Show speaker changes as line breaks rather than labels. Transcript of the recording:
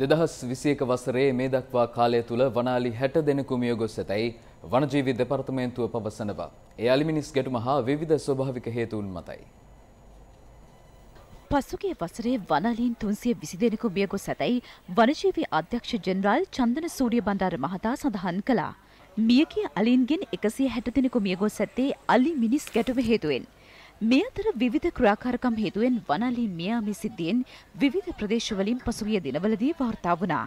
දෙදහස් විසියක වසරේ මේ දක්වා කාලය තුළ වනාලි හැට දෙනෙකු මිය ගොස් ඇතැයි වනජීවි දෙපර්තමේන්තුව පවසනවා. ඒ අලිමිනිස් ගැටුම හා විවිධ ස්වභාවික හේතුන් මතයි.
පසුගේ වසරේ වනලීන් තුන්සිය විසි දෙනෙකු මිය ගොස් ඇතැයි වනජීවි අධ්‍යක්ෂ ජෙනරාල් චන්දන සූරිය බණ්ඩාර මහතා සඳහන් කළා. මියගේ අලින්ගෙන් එකසිය හැට දෙනෙකු මිය ගොස් ඇත්තේ අලි මිනිස් ගැටුම හේතුවෙන්. මේ අතර විවිධ ක්‍රියාකාරකම් හේතුවෙන් වනාලි මියාමි සිද්ධියෙන් විවිධ ප්‍රදේශවලින් පසුගිය දිනවලදී වාර්තා වුණා.